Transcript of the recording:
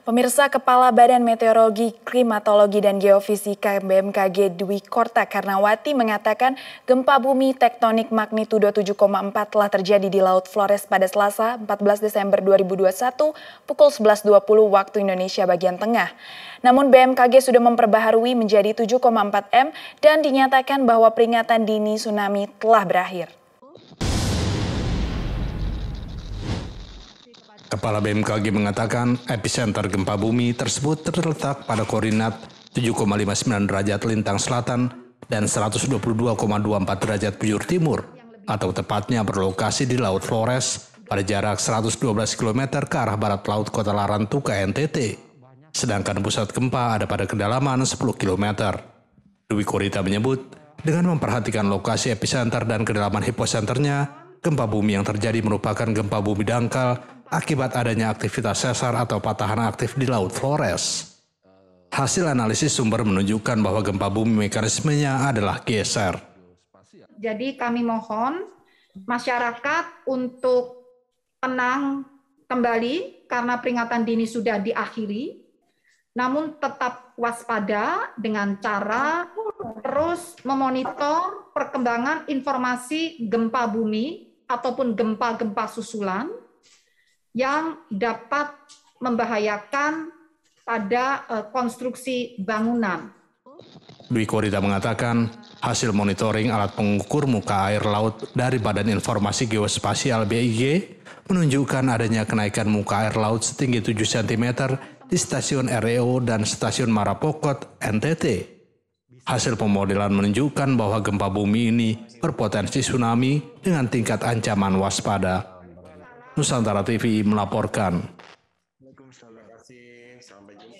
Pemirsa Kepala Badan Meteorologi, Klimatologi dan Geofisika BMKG Dwi Korta Karnawati mengatakan gempa bumi tektonik magnitudo 7,4 telah terjadi di Laut Flores pada Selasa 14 Desember 2021 pukul 11.20 waktu Indonesia bagian tengah. Namun BMKG sudah memperbaharui menjadi 7,4 M dan dinyatakan bahwa peringatan dini tsunami telah berakhir. Kepala BMKG mengatakan epicenter gempa bumi tersebut terletak pada koordinat 7,59 derajat lintang selatan dan 122,24 derajat bujur timur atau tepatnya berlokasi di Laut Flores pada jarak 112 km ke arah barat laut kota Larantuka, NTT. Sedangkan pusat gempa ada pada kedalaman 10 km. Dwi Korita menyebut, dengan memperhatikan lokasi epicenter dan kedalaman hiposenternya, gempa bumi yang terjadi merupakan gempa bumi dangkal akibat adanya aktivitas sesar atau patahan aktif di Laut Flores. Hasil analisis sumber menunjukkan bahwa gempa bumi mekanismenya adalah geser. Jadi kami mohon masyarakat untuk tenang kembali karena peringatan dini sudah diakhiri, namun tetap waspada dengan cara terus memonitor perkembangan informasi gempa bumi ataupun gempa-gempa susulan yang dapat membahayakan pada e, konstruksi bangunan. Dwi Korita mengatakan, hasil monitoring alat pengukur muka air laut dari Badan Informasi Geospasial BIG menunjukkan adanya kenaikan muka air laut setinggi 7 cm di stasiun REO dan stasiun Marapokot, NTT. Hasil pemodelan menunjukkan bahwa gempa bumi ini berpotensi tsunami dengan tingkat ancaman waspada. Nusantara TV melaporkan. Waalaikumsalam. Terima kasih. Sampai jumpa.